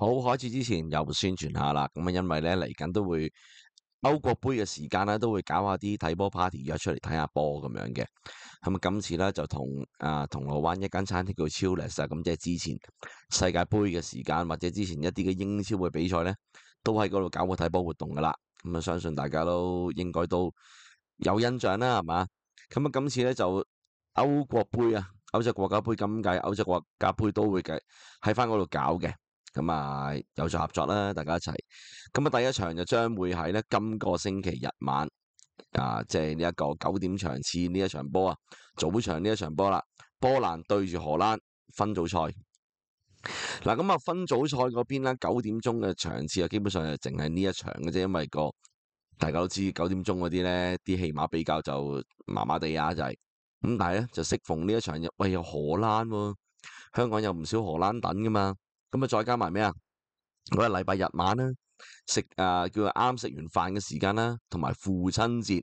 好开始之前又宣传下啦，咁啊，因为咧嚟紧都会欧国杯嘅时间咧，都会搞下啲睇波 party 约出嚟睇下波咁样嘅。咁啊，今次咧就同啊铜锣湾一间餐厅叫超 l e s 啊，咁即系之前世界杯嘅时间或者之前一啲嘅英超嘅比赛咧，都喺嗰度搞个睇波活动噶啦。咁啊，相信大家都应该都有印象啦，系嘛？咁啊，今次咧就欧国杯啊，欧洲国家杯咁计，欧洲国家杯都会计喺翻嗰度搞嘅。咁啊，有咗合作啦，大家一齐。咁啊，第一场就将会喺咧今个星期日晚，啊，即系呢一个九点场次呢一场波啊，早场呢一场波啦，波兰对住荷兰分组赛。嗱，咁啊，分组赛嗰边咧，九点钟嘅场次啊，基本上就净系呢一场嘅啫，因为个大家都知九点钟嗰啲咧，啲戏码比较就麻麻地啊，就系咁，但系咧就适逢呢一场入喂有荷兰喎，香港有唔少荷兰等噶嘛。咁啊，再加埋咩啊？嗰个礼拜日晚啦，食啊，叫啱食完饭嘅时间啦，同埋父亲节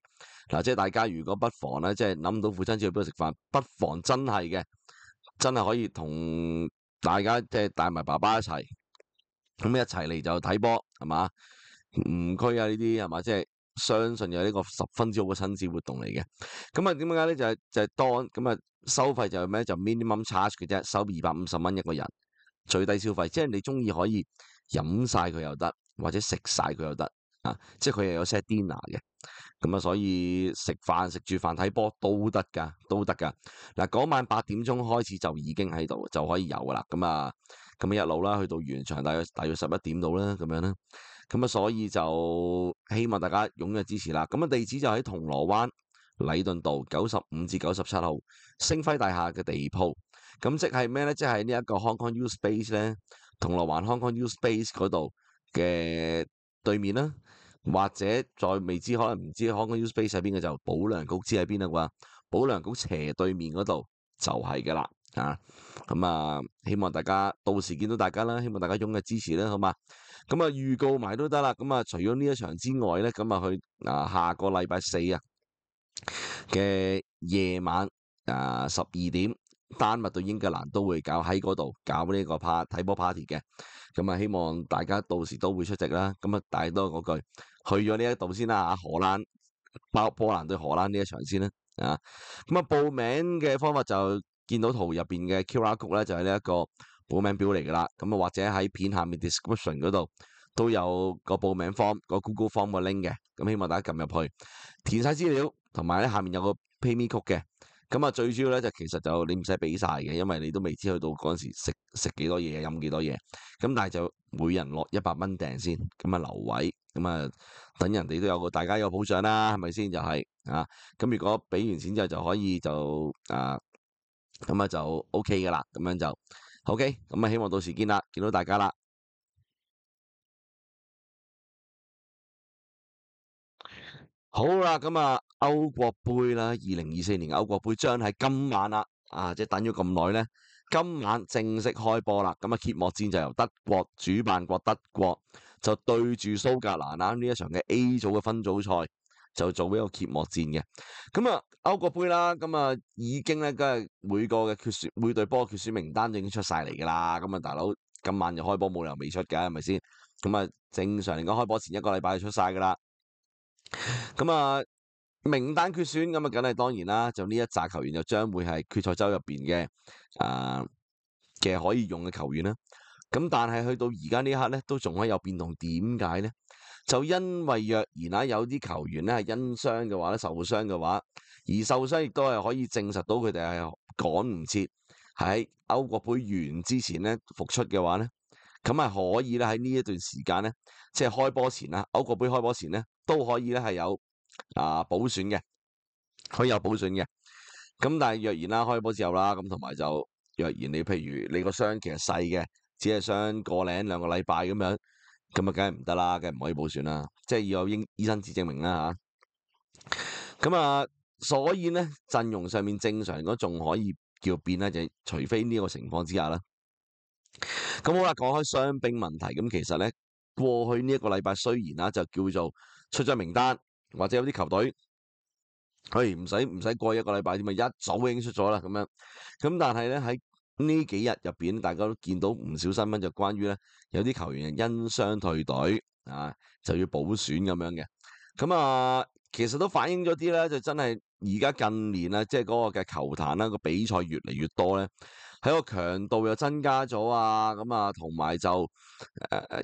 嗱，即系大家如果不妨咧，即系谂到父亲节去边度食饭，不妨真系嘅，真系可以同大家即系带埋爸爸一齐，咁一齐嚟就睇波，系嘛？唔拘啊呢啲系嘛，即系相信有呢个十分之好嘅亲子活动嚟嘅。咁啊，点解咧？就系就系当咁啊，收费就系咩？就 minimum charge 嘅啫，收二百五十蚊一个人。最低消費，即系你中意可以饮晒佢又得，或者食晒佢又得啊！即系佢又有 set dinner 嘅，咁啊，所以食饭食住饭睇波都得噶，都得噶。嗱，嗰晚八点钟开始就已经喺度，就可以有噶啦。咁啊，咁一路啦，去到完场，大约大约十一点到啦，咁样啦。咁啊，所以就希望大家踊跃支持啦。咁啊，地址就喺铜锣湾礼顿道九十五至九十七号星辉大厦嘅地铺。咁即係咩咧？即係呢一個 Hong Kong U Space 咧，銅鑼灣 Hong Kong U Space 嗰度嘅對面啦，或者再未知可能唔知 Hong Kong U Space 喺邊嘅就保良局知喺邊啦啩？保良局斜對面嗰度就係噶啦，啊咁啊，希望大家到時見到大家啦，希望大家踊跃支持啦，好嘛？咁啊預告埋都得啦，咁啊除咗呢一場之外咧，咁啊去啊下個禮拜四啊嘅夜晚啊十二點。丹麦对英格兰都会搞喺嗰度搞呢个 part 睇波 party 嘅，咁啊希望大家到时都会出席啦。咁啊，大家多嗰句去咗呢一度先啦。啊，荷兰包波兰对荷兰呢一场先啦。啊，咁啊报名嘅方法就见到图入边嘅 QR code 咧，就系呢一个报名表嚟噶啦。咁啊，或者喺片下面 description 嗰度都有个报名 form 个 Google form 个 link 嘅。咁希望大家揿入去填晒资料，同埋咧下面有个 pay me 曲嘅。咁啊，最主要咧就其實就你唔使俾晒嘅，因為你都未知去到嗰陣時食食幾多嘢，飲幾多嘢。咁但係就每人落一百蚊訂先，咁啊留位，咁啊等人哋都有個大家有保障啦，係咪先？就係啊。咁如果俾完錢之後就可以就啊，咁啊就 OK 噶啦。咁樣就 OK。咁啊，希望到時見啦，見到大家啦。好啦，咁啊。欧国杯啦，二零二四年嘅欧国杯将喺今晚啦，啊，即系等咗咁耐咧，今晚正式开波啦。咁啊，揭幕战就由德国主办国德国就对住苏格兰呢一场嘅 A 组嘅分组赛就做呢个揭幕战嘅。咁啊，欧国杯啦，咁啊已经咧，梗系每个嘅决选每队波决选名单已经出晒嚟噶啦。咁啊，大佬今晚就开波，冇理由未出噶，系咪先？咁啊，正常嚟讲，开波前一个礼拜就出晒噶啦。咁啊。名单决选咁啊，梗系当然啦。就呢一扎球员又将会系决赛周入边嘅啊嘅可以用嘅球员啦。咁但系去到而家呢刻咧，都仲可以有变动。点解咧？就因为若然啊，有啲球员咧系因伤嘅话咧，受伤嘅话，而受伤亦都系可以证实到佢哋系赶唔切喺欧国杯完之前咧复出嘅话咧，咁系可以咧喺呢一段时间咧，即系开波前啦，欧国杯开波前咧，都可以咧系有。啊，补选嘅，佢有补选嘅。咁但系若然啦，开波之后啦，咁同埋就若然你譬如你个伤其实细嘅，只系伤个零两个礼拜咁样，咁啊梗系唔得啦，梗系唔可以补选啦，即系要有医医生字证明啦吓。咁啊，所以咧阵容上面正常嗰仲可以叫变咧，就除非呢个情况之下啦。咁好啦，讲开伤病问题，咁其实咧过去呢一个礼拜虽然啦，就叫做出咗名单。或者有啲球队，唉，唔使唔使过一个礼拜，添啊，一早已经出咗啦，咁样。咁但系咧喺呢几日入边，大家都见到唔少新闻，就关于咧有啲球员因伤退队，啊，就要补选咁样嘅。咁啊，其实都反映咗啲咧，就真系而家近年啊，即系嗰个嘅球坛啦，个比赛越嚟越多咧，喺个强度又增加咗啊。咁啊，同埋就诶。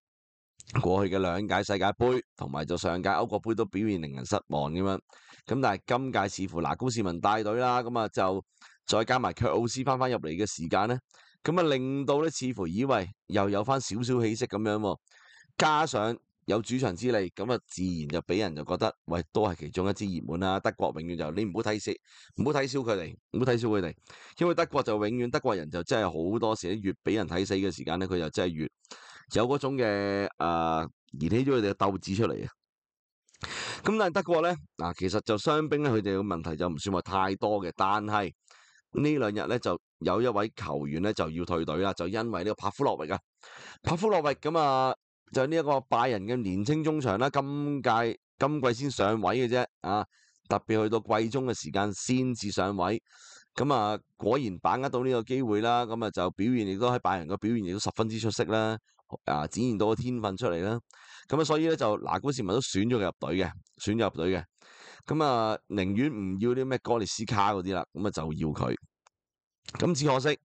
過去嘅兩屆世界盃同埋就上屆歐國杯都表現令人失望咁样，咁但係今屆似乎嗱，高士文帶隊啦，咁啊就再加埋卻奧斯翻翻入嚟嘅時間咧，咁啊令到咧似乎以為又有翻少少氣息咁樣，加上有主場之利，咁啊自然就俾人就覺得喂，都係其中一支熱門啦。德國永遠就你唔好睇死，唔好睇小佢哋，唔好睇小佢哋，因為德國就永遠德國人就真係好多時越俾人睇死嘅時間咧，佢就真係越。有嗰种嘅诶，燃起咗佢哋嘅斗志出嚟啊！咁但系德国咧，嗱，其实就伤兵咧，佢哋嘅问题就唔算话太多嘅。但系呢两日咧，就有一位球员咧就要退队啦，就因为呢个帕夫洛域啊，帕夫洛域咁啊，就呢一个拜仁嘅年青中场啦，今届今季先上位嘅啫啊，特别去到季中嘅时间先至上位。咁啊，果然把握到呢个机会啦，咁啊就表现亦都喺拜仁嘅表现亦都十分之出色啦，啊展现到个天分出嚟啦，咁啊所以咧就嗱，古士文都选咗佢入队嘅，选入队嘅，咁啊宁愿唔要啲咩哥列斯卡嗰啲啦，咁啊就要佢，咁只可惜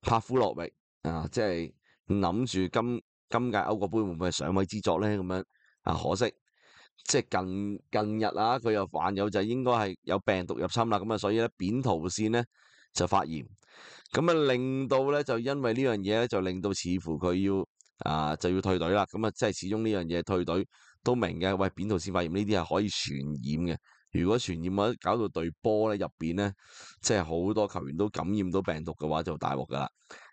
帕夫洛域啊，即系谂住今今届欧国杯会唔会系上位之作咧咁样啊，可惜。即系近近日啊，佢又患有就应该系有病毒入侵啦，咁啊，所以咧扁桃腺咧就发炎，咁啊令到咧就因为呢样嘢咧就令到似乎佢要啊就要退队啦，咁啊即系始终呢样嘢退队都明嘅，喂扁桃腺发炎呢啲系可以传染嘅，如果传染啊搞到队波咧入边咧即系好多球员都感染到病毒嘅话就大镬噶啦，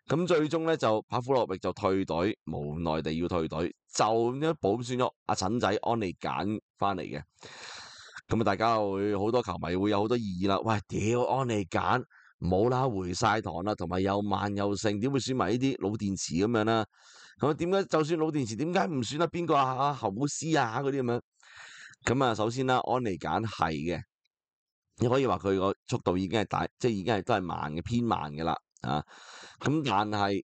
咁最终咧就帕夫洛域就退队，无奈地要退队。就咁樣保选咗阿陳仔安利揀翻嚟嘅，咁啊大家會好多球迷會有好多意議啦。喂，屌安利揀，冇啦，回晒堂啦，同埋又慢又剩，點會選埋呢啲老電池咁樣啦？咁點解就算老電池，點解唔選啊？邊個啊？侯姆斯啊嗰啲咁樣？咁啊，首先啦，安利揀係嘅，你可以話佢個速度已經係大，即系已經係都係慢嘅偏慢嘅啦。啊，咁但係。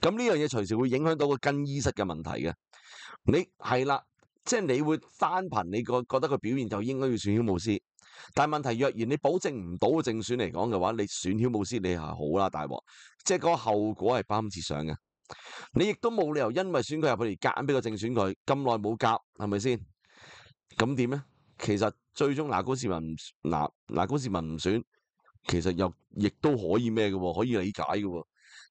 咁呢样嘢随时会影响到个更衣室嘅问题嘅，你系啦，即系你会单凭你个觉得佢表现就应该要选希牧师。但系问题若然你保证唔到正选嚟讲嘅话，你选希牧师你系好啦大镬，即系个后果系不堪设想嘅，你亦都冇理由因为选佢入去而夹硬俾个正选佢咁耐冇夹，系咪先？咁点咧？其实最终嗱，拿市民唔嗱嗱古市民唔选，其实又亦都可以咩嘅可以理解嘅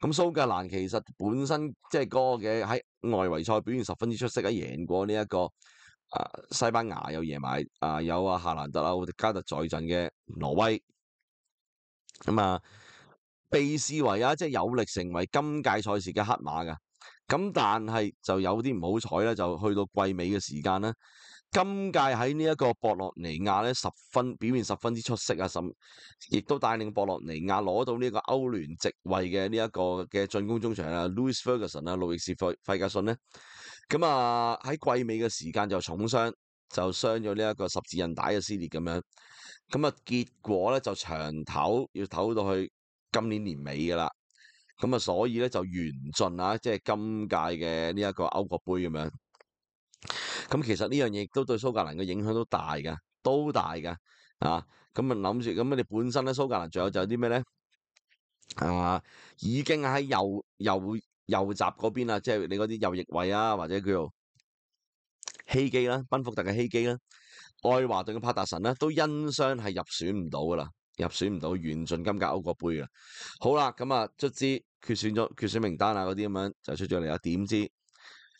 咁蘇格蘭其實本身即係個嘅喺外圍賽表現十分之出色，啊贏過呢一個啊西班牙，又贏埋啊有啊夏蘭特歐迪加特在陣嘅挪威，咁啊被視為啊即係有力成為今屆賽事嘅黑馬㗎。咁但係就有啲唔好彩咧，就去到季尾嘅時間啦。今届喺呢一个博洛尼亚咧，十分表面十分之出色啊，甚亦都带领博洛尼亚攞到呢个欧联席位嘅呢一个嘅进攻中场啊，Louis Ferguson 啊，路易士费费格逊咧，咁啊喺季尾嘅时间就重伤，就伤咗呢一个十字韧带嘅撕裂咁样，咁啊结果咧就长唞，要唞到去今年年尾噶啦，咁啊所以咧就完尽啊，即系今届嘅呢一个欧国杯咁样。咁其實呢樣嘢都對蘇格蘭嘅影響都大噶，都大噶啊！咁啊諗住咁，你本身咧蘇格蘭仲有就啲咩咧？啊，已經喺右右右闸嗰邊啦，即係你嗰啲右翼位啊，或者叫做希基啦，賓福特嘅希基啦，愛華頓嘅帕達神啦，都因傷係入選唔到噶啦，入選唔到遠進金甲歐國杯噶。好啦，咁啊，卒之決選咗決選名單啊，嗰啲咁樣就出咗嚟啦，點知？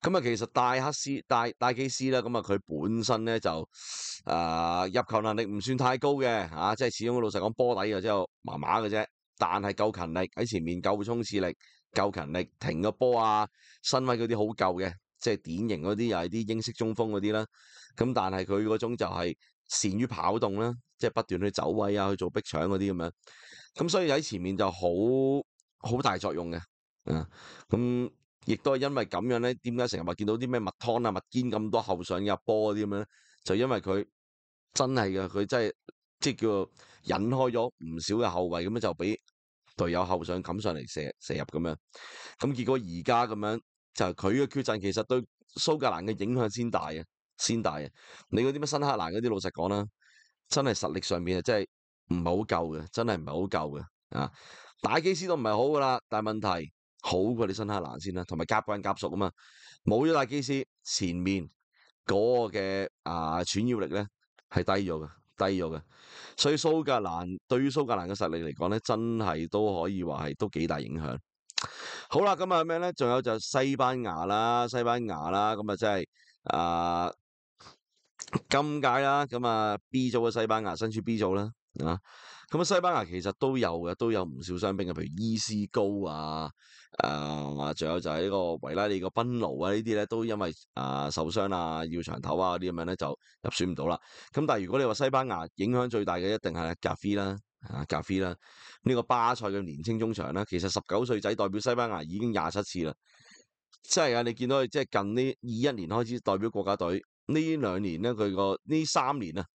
咁啊，其實戴克斯戴戴基斯啦，咁啊，佢本身咧就啊入球能力唔算太高嘅，啊即係始終老實講，波底又真係麻麻嘅啫。但係夠勤力喺前面，夠冲刺力，夠勤力，停個波啊，身位嗰啲好夠嘅，即係典型嗰啲又係啲英式中锋嗰啲啦。咁但係佢嗰種就係擅於跑動啦，即係不斷去走位啊，去做逼搶嗰啲咁樣。咁所以喺前面就好好大作用嘅，啊咁。亦都係因為咁樣咧，點解成日話見到啲咩麦湯啊、麦坚咁多後上入波嗰啲咁樣？就因為佢真係嘅，佢真係即系叫引開咗唔少嘅後卫，咁樣就俾隊友後上冚上嚟射射入咁樣。咁結果而家咁樣就佢嘅缺陣，其實對蘇格蘭嘅影響先大嘅，先大嘅。你嗰啲咩新克蘭嗰啲，老實講啦，真係實力上面啊，真係唔係好夠嘅，真係唔係好夠嘅啊！打幾次都唔係好噶啦，但系問題。好过你新克兰先啦，同埋夹惯夹熟啊嘛，冇咗大基斯，前面嗰个嘅啊喘腰力咧系低咗嘅，低咗嘅，所以苏格兰对于苏格兰嘅实力嚟讲咧，真系都可以话系都几大影响。好啦，咁啊咩咧？仲有就西班牙啦，西班牙啦，咁啊真系啊今届啦，咁啊 B 组嘅西班牙身处 B 组啦，啊。咁啊，西班牙其實都有嘅，都有唔少傷兵嘅，譬如伊斯高啊，誒，仲有就係呢個維拉利嘅賓奴啊，呢啲咧都因為啊受傷啊要長頭啊啲咁樣咧就入選唔到啦。咁但係如果你話西班牙影響最大嘅一定係格菲啦，啊格菲啦，呢個巴塞嘅年青中場啦，其實十九歲仔代表西班牙已經廿七次啦，即係啊！你見到佢即係近呢二一年開始代表國家隊呢兩年咧，佢個呢三年啊～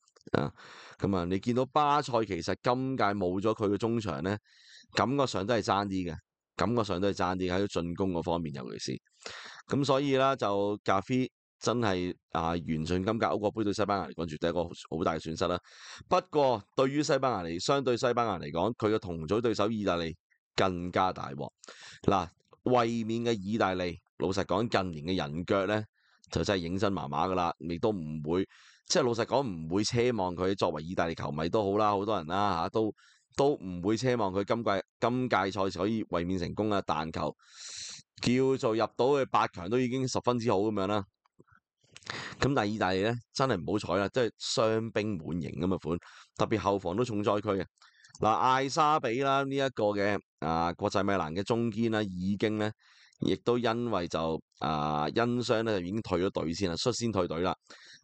啊，咁啊，你见到巴塞其实今届冇咗佢嘅中场咧，感觉上都系争啲嘅，感觉上都系争啲喺进攻嗰方面尤其是，咁所以啦，就咖啡真系啊完全今届欧国杯对西班牙嚟讲，绝对系一个好大嘅损失啦。不过对于西班牙嚟，相对西班牙嚟讲，佢嘅同组对手意大利更加大镬嗱，卫冕嘅意大利老实讲，近年嘅人脚咧就真系影真麻麻噶啦，亦都唔会。即係老實講，唔會奢望佢作為意大利球迷都好啦，好多人啦嚇，都都唔會奢望佢今季今屆賽可以卫冕成功啊！但球叫做入到去八強都已經十分之好咁樣啦。咁但係意大利咧真係唔好彩啦，即係伤兵滿營咁嘅款，特別後防都重灾区嘅。嗱，艾沙比啦呢一個嘅啊國際米蘭嘅中堅啦，已經咧亦都因為就啊因傷咧已經退咗隊先啦，率先退隊啦。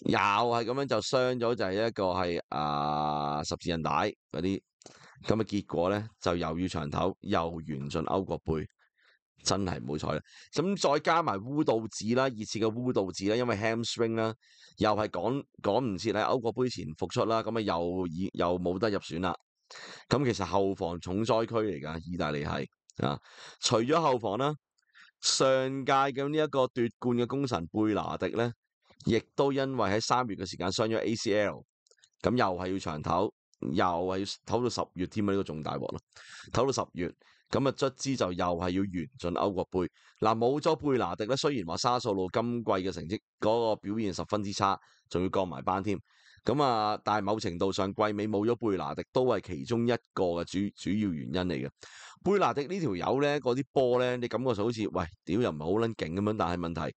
又系咁样就伤咗，就系一个系啊十字韧带嗰啲，咁啊结果咧就又要长头，又完尽欧国杯，真系唔好彩。咁再加埋乌道子啦，二次嘅乌道子啦，因为 hamstring 啦，又系赶赶唔切喺欧国杯前复出啦，咁啊又又冇得入选啦。咁其实后防重灾区嚟噶，意大利系啊，除咗后防啦，上届嘅呢一个夺冠嘅功臣贝拿迪咧。亦都因為喺三月嘅時間傷咗 ACL，咁又係要長唞，又係要唞到十月添啊！呢個仲大鑊咯，唞到十月，咁啊，卒之就又係要完进歐國杯。嗱，冇咗貝拿迪咧，雖然話沙素路今季嘅成績嗰個表現十分之差，仲要降埋班添。咁啊，但係某程度上季尾冇咗貝拿迪都係其中一個嘅主主要原因嚟嘅。貝拿迪呢條友咧，嗰啲波咧，你感覺上好似喂屌又唔係好撚勁咁樣，但係問題。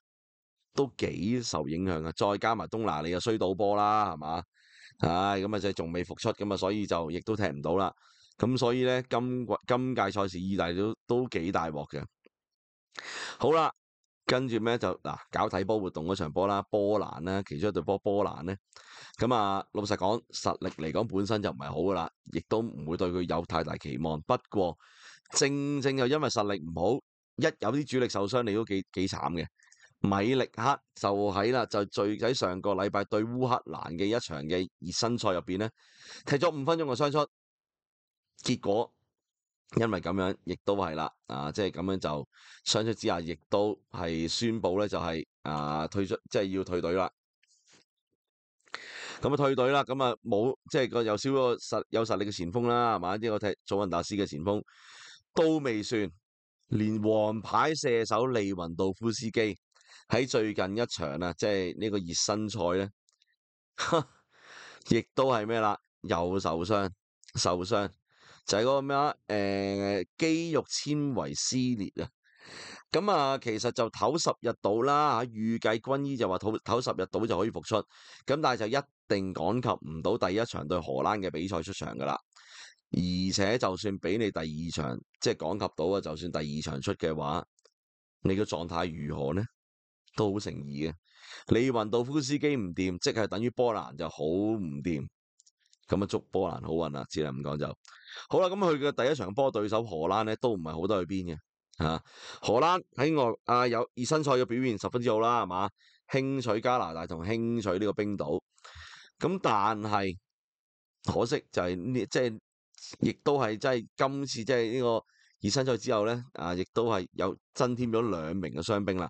都几受影响啊！再加埋东拿你又衰倒波啦，系嘛？唉，咁啊即系仲未复出，咁啊所以就亦都踢唔到啦。咁所以咧今季今届赛事意大利都都几大镬嘅。好啦，跟住咩就嗱搞睇波活动嗰场波啦，波兰啦，其中一队波波兰咧，咁啊老实讲实力嚟讲本身就唔系好噶啦，亦都唔会对佢有太大期望。不过正正又因为实力唔好，一有啲主力受伤，你都几几惨嘅。米力克就喺啦，就聚喺上个礼拜对乌克兰嘅一场嘅热身赛入边咧，踢咗五分钟嘅伤出，结果因为咁样，亦都系啦，啊，即系咁样就伤出之下，亦都系宣布咧，就系啊退出，即系要退队啦。咁啊退队啦，咁啊冇即系个又少个实有实力嘅前锋啦，系嘛，一个踢祖云达斯嘅前锋都未算，连黄牌射手利云道夫斯基。喺最近一場啊，即係呢個熱身賽咧，亦都係咩啦？又受傷，受傷就係嗰個咩啊？誒肌肉纖維撕裂啊！咁啊，其實就唞十日到啦吓預計軍醫就話唞唞十日到就可以復出，咁但係就一定趕及唔到第一場對荷蘭嘅比賽出場㗎啦。而且就算俾你第二場，即係趕及到啊，就算第二場出嘅話，你嘅狀態如何呢？都好誠意嘅。利云道夫斯基唔掂，即係等於波蘭就好唔掂。咁啊，祝波蘭好運啦！只能唔講就好啦。咁佢嘅第一場波對手荷蘭咧，都唔係好多去邊嘅嚇。荷蘭喺外啊，有热身賽嘅表現十分之好啦，係嘛？轻取加拿大同轻取呢個冰島。咁但係可惜就係呢，即係亦都係即係今次即係呢個热身賽之後咧啊，亦都係有增添咗兩名嘅伤兵啦。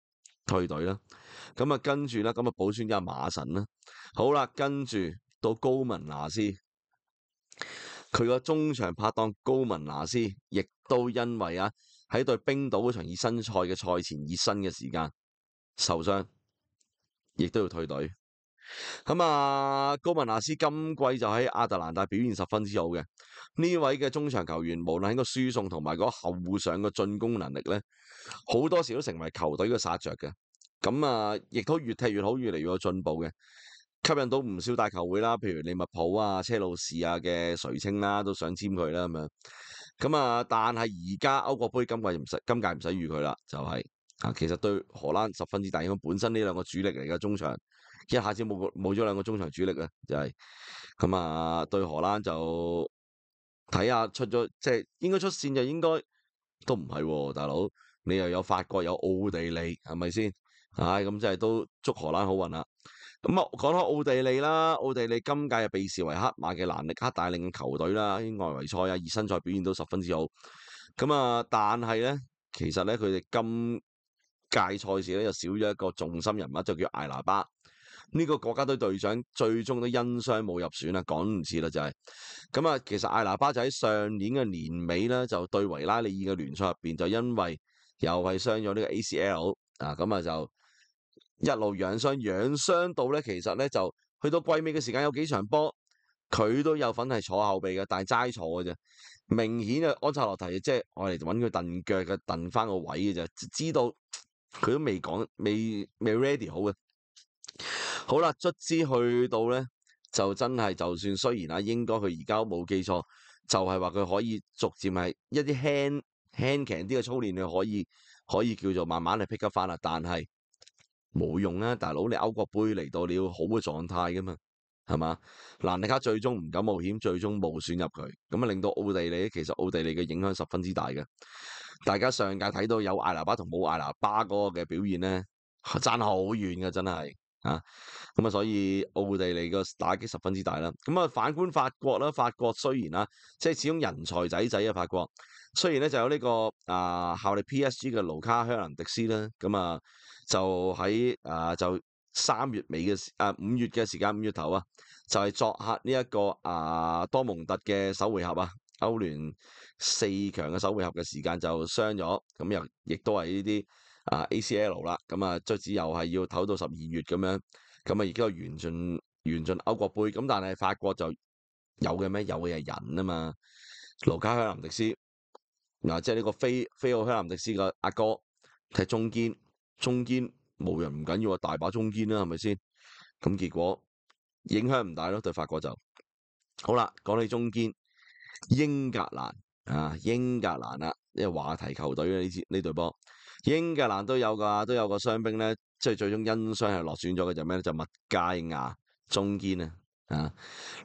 退队啦，咁啊跟住啦，咁啊补选咗阿马神啦，好啦，跟住到高文拿斯，佢个中场拍档高文拿斯，亦都因为啊喺对冰岛嗰场热身赛嘅赛前热身嘅时间受伤，亦都要退队。咁啊，高文亚斯今季就喺亚特兰大表现十分之好嘅呢位嘅中场球员，无论喺个输送同埋个后上嘅进攻能力咧，好多时都成为球队嘅杀着嘅。咁啊，亦都越踢越好，越嚟越有进步嘅，吸引到唔少大球会啦，譬如利物浦啊、车路士啊嘅垂青啦，都想签佢啦咁样。咁啊，但系而家欧国杯今季唔使，今届唔使预佢啦，就系啊，其实对荷兰十分之大影响，本身呢两个主力嚟嘅中场。一下子冇冇咗两个中场主力啊，就系咁啊！对荷兰就睇下出咗，即系应该出线就应该都唔系喎，大佬你又有法国有奥地利，系咪先？唉，咁即系都祝荷兰好运啦。咁啊，讲开奥地利啦，奥地利今届啊被视为黑马嘅兰尼克带领嘅球队啦，外围赛啊、热身赛表现都十分之好。咁啊，但系咧，其实咧佢哋今届赛事咧又少咗一个重心人物，就叫艾拿巴。呢個國家隊隊長最終都因傷冇入選啦，講唔切啦就係。咁啊，其實艾拿巴就喺上年嘅年尾咧，就對維拉利爾嘅聯賽入边，就因為又係傷咗呢個 ACL 啊，咁啊就一路養傷，養傷到咧，其實咧就去到季尾嘅時間有幾場波，佢都有份係坐後備嘅，但系齋坐嘅啫。明顯啊，安察洛提，即係我哋揾佢蹬腳嘅，蹬翻個位嘅啫。知道佢都未講，未未 ready 好嘅。好啦，卒之去到咧，就真係就算雖然啊，應該佢而家冇記錯，就係話佢可以逐漸係一啲輕輕強啲嘅操練，佢可以可以叫做慢慢嚟 pickup 翻啦。但係冇用啦，大佬你欧国杯嚟到，你要好嘅狀態噶嘛，係嘛？嗱，你卡最終唔敢冒險，最終冇選入佢，咁啊令到奧地利其實奧地利嘅影響十分之大嘅。大家上屆睇到有艾拿巴同冇艾拿巴嗰個嘅表現咧，争好遠嘅真係。啊，咁啊，所以奧地利個打擊十分之大啦。咁啊，反觀法國啦，法國雖然啦，即係始終人才仔仔啊，法國雖然咧就有呢個啊效力 PSG 嘅盧卡香蘭迪斯啦，咁啊就喺啊就三月尾嘅啊五月嘅時間，五月頭啊，就係作客呢一個啊多蒙特嘅首回合啊，歐聯四強嘅首回合嘅時間就傷咗，咁又亦都係呢啲。啊 ACL 啦，咁啊，卒子又系要唞到十二月咁样，咁啊，而家完尽完尽欧国杯，咁但系法国就有嘅咩？有嘅系人啊嘛，卢卡香林迪斯，嗱，即系呢个菲菲奥香林迪斯个阿哥踢中坚，中坚冇人唔紧要啊，大把中坚啦，系咪先？咁结果影响唔大咯，对法国就好啦。讲起中坚，英格兰啊，英格兰啊，呢个话题球队啊，呢支呢队波。英格兰都有噶，都有个伤兵咧，即系最终因伤系落选咗嘅就咩咧？就麦佳亚中坚啊，啊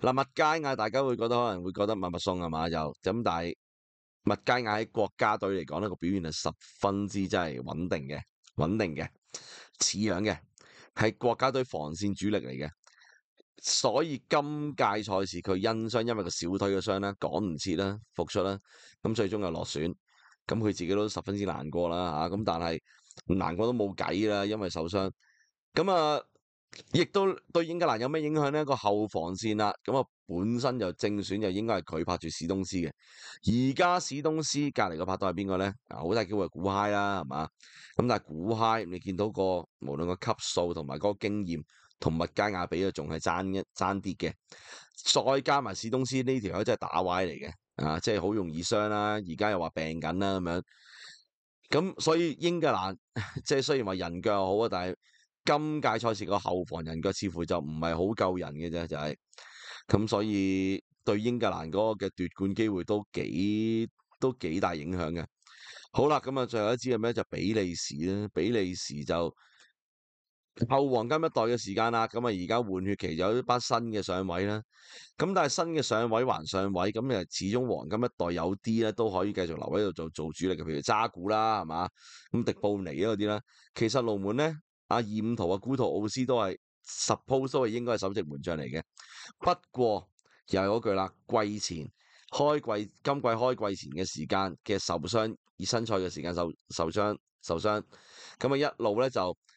嗱，麦佳亚大家会觉得可能会觉得默默松系嘛？又咁，但系麦佳亚喺国家队嚟讲咧个表现系十分之真系稳定嘅，稳定嘅似样嘅，系国家队防线主力嚟嘅。所以今届赛事佢因伤，因为个小腿嘅伤咧，赶唔切啦，复出啦，咁最终又落选。咁佢自己都十分之難過啦吓，咁但係難過都冇計啦，因為受傷。咁啊，亦都對英格蘭有咩影響咧？個後防線啦，咁啊本身就正選就應該係佢拍住史東斯嘅，而家史東斯隔離個拍檔係邊個咧？啊，好大機會係古嗨啦，係嘛？咁但係古嗨，你見到個無論個級數同埋嗰個經驗同物加亞比啊，仲係争一爭啲嘅，再加埋史東斯呢條友真係打歪嚟嘅。啊，即系好容易伤啦，而家又话病紧啦咁样，咁所以英格兰 即系虽然话人脚好啊，但系今届赛事个后防人脚似乎就唔系好够人嘅啫，就系，咁所以对英格兰嗰个嘅夺冠机会都几都几大影响嘅。好啦，咁啊，最后一支系咩？就比利时啦，比利时就。后黄金一代嘅时间啦，咁啊而家换血期有一班新嘅上位啦，咁但系新嘅上位还上位，咁诶始终黄金一代有啲咧都可以继续留喺度做做主力嘅，譬如揸古啦，系嘛，咁迪布尼嗰啲啦，其实龙门咧，阿二五图啊，古图奥斯都系十 pos 都系应该系首席门将嚟嘅。不过又系嗰句啦，季前开季今季开季前嘅时间嘅受伤，热身赛嘅时间受受伤受伤，咁啊一路咧就。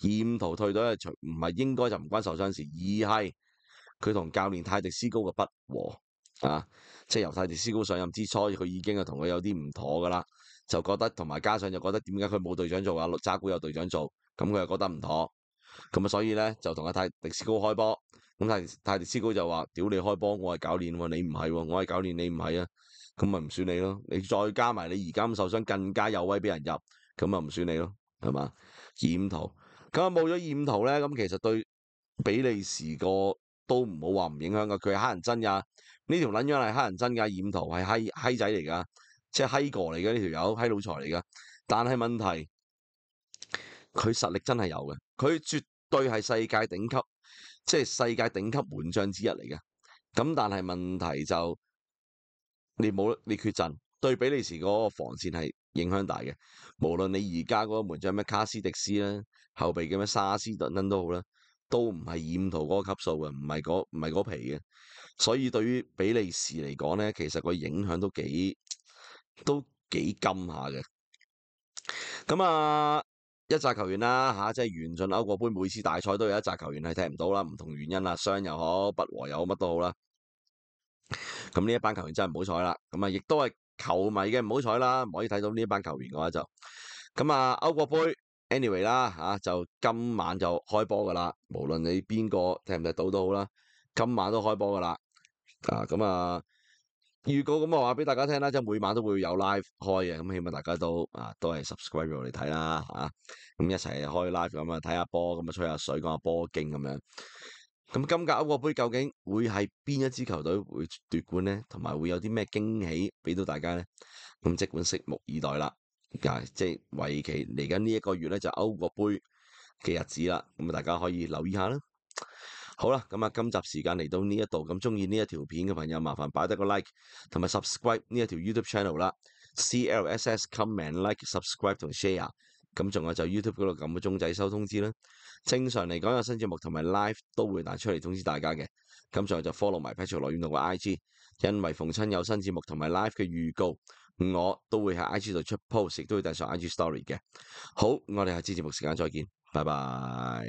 二五退汰隊除唔係應該就唔關受傷事，而係佢同教練泰迪斯高嘅不和啊！即系由泰迪斯高上任之初，佢已經啊同佢有啲唔妥噶啦，就覺得同埋加上又覺得點解佢冇隊長做啊？扎古有隊長做，咁佢又覺得唔妥，咁啊所以咧就同阿泰迪斯高開波，咁泰泰迪斯高就話：屌你開波，我係教練喎，你唔係喎，我係教練，你唔係啊，咁咪唔算你咯。你再加埋你而家咁受傷，更加有威俾人入，咁啊唔算你咯，係嘛？二五咁啊，冇咗染图咧，咁其实对比利时个都唔好话唔影响噶，佢系黑人真㗎，呢条撚样系黑人真噶，染图系嗨嗨仔嚟噶，即系嗨哥嚟嘅呢条友，嗨老财嚟噶。但系问题，佢实力真系有嘅，佢绝对系世界顶级，即系世界顶级门将之一嚟嘅。咁但系问题就，你冇你缺阵，对比利时个防线系影响大嘅。无论你而家嗰个门将咩卡斯迪斯啦。后备嘅咩沙斯等都好啦，都唔系染图嗰个级数嘅，唔系嗰唔系嗰皮嘅，所以对于比利时嚟讲咧，其实个影响都几都几金下嘅。咁啊，一扎球员啦吓，即系完进欧国杯每次大赛都有一扎球员系踢唔到啦，唔同原因啦，伤又好，不和又好，乜都好啦。咁呢一班球员真系唔好彩啦，咁啊亦都系球迷嘅唔好彩啦，唔可以睇到呢一班球员嘅话就咁啊，欧国杯。Anyway 啦，吓就今晚就开波噶啦。无论你边个踢唔踢到都好啦，今晚都开波噶啦。啊咁啊，预告咁啊话俾大家听啦，即系每晚都会有 live 开嘅。咁起望大家都啊都系 subscribe 嚟睇啦，吓咁一齐开 live 咁啊睇下波，咁啊吹下水，讲下波经咁样。咁今届欧国杯究竟会系边一支球队会夺冠咧？同埋会有啲咩惊喜俾到大家咧？咁即管拭目以待啦。即系为期嚟紧呢一个月咧，就欧国杯嘅日子啦。咁啊，大家可以留意下啦。好啦，咁啊，今集时间嚟到呢一度，咁中意呢一条片嘅朋友，麻烦摆得个 like，同埋 subscribe 呢一条 YouTube channel 啦。CLS S come and like, subscribe 同 share。咁仲有就 YouTube 嗰度揿个钟仔收通知啦。正常嚟讲有新节目同埋 live 都会弹出嚟通知大家嘅。咁仲有就 follow 埋 petrol 来源同埋 IG，因为逢亲有新节目同埋 live 嘅预告。我都会喺 IG 度出 post，亦都会带上 IG story 嘅。好，我哋下次节目时间再见，拜拜。